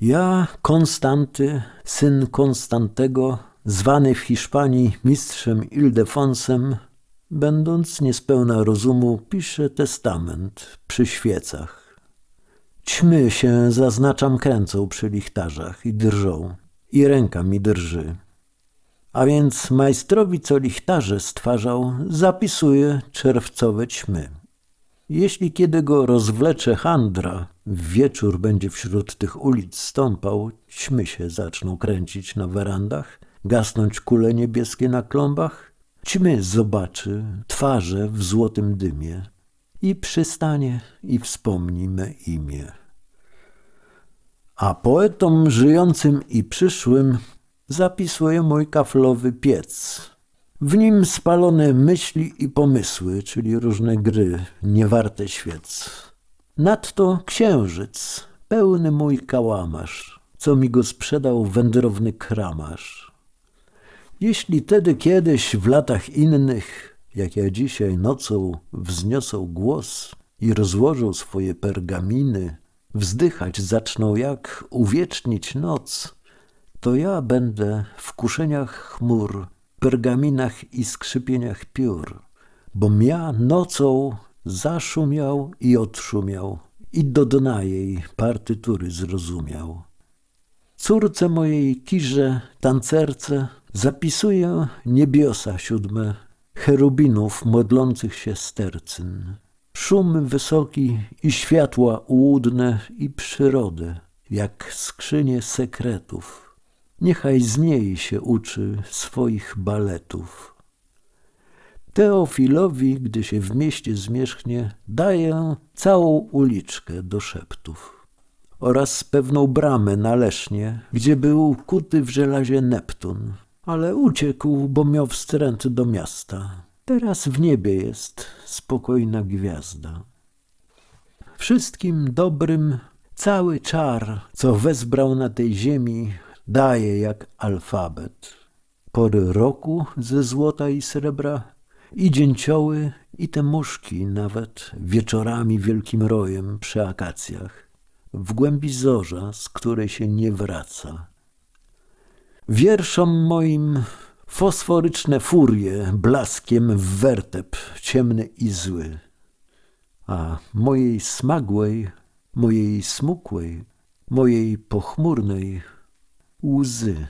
Ja, Konstanty, syn Konstantego, zwany w Hiszpanii mistrzem Ildefonsem, będąc niespełna rozumu, piszę testament przy świecach. Ćmy się, zaznaczam, kręcą przy lichtarzach i drżą, i ręka mi drży. A więc majstrowi, co lichtarze stwarzał, zapisuje czerwcowe ćmy. Jeśli kiedy go rozwlecze handra, w wieczór będzie wśród tych ulic stąpał, ćmy się zaczną kręcić na werandach, gasnąć kule niebieskie na klombach, ćmy zobaczy twarze w złotym dymie i przystanie i wspomni me imię. A poetom żyjącym i przyszłym zapisuje mój kaflowy piec – w nim spalone myśli i pomysły, czyli różne gry, niewarte świec. Nadto księżyc, pełny mój kałamarz, co mi go sprzedał wędrowny kramarz. Jeśli tedy kiedyś w latach innych, jak ja dzisiaj nocą, wzniosą głos i rozłożą swoje pergaminy, wzdychać zaczną jak uwiecznić noc, to ja będę w kuszeniach chmur pergaminach i skrzypieniach piór, bo mia nocą zaszumiał i odszumiał i do dna jej partytury zrozumiał. Córce mojej Kirze, tancerce, zapisuję niebiosa siódme, cherubinów modlących się stercyn, szum wysoki i światła łudne i przyrodę, jak skrzynie sekretów niechaj z niej się uczy swoich baletów. Teofilowi, gdy się w mieście zmierzchnie, daję całą uliczkę do szeptów oraz pewną bramę na Lesznie, gdzie był kuty w żelazie Neptun, ale uciekł, bo miał wstręt do miasta. Teraz w niebie jest spokojna gwiazda. Wszystkim dobrym cały czar, co wezbrał na tej ziemi, daje jak alfabet. Pory roku ze złota i srebra, i dzięcioły, i te muszki nawet wieczorami wielkim rojem przy akacjach, w głębi zorza, z której się nie wraca. Wierszom moim fosforyczne furie blaskiem w werteb, ciemny i zły, a mojej smagłej, mojej smukłej, mojej pochmurnej use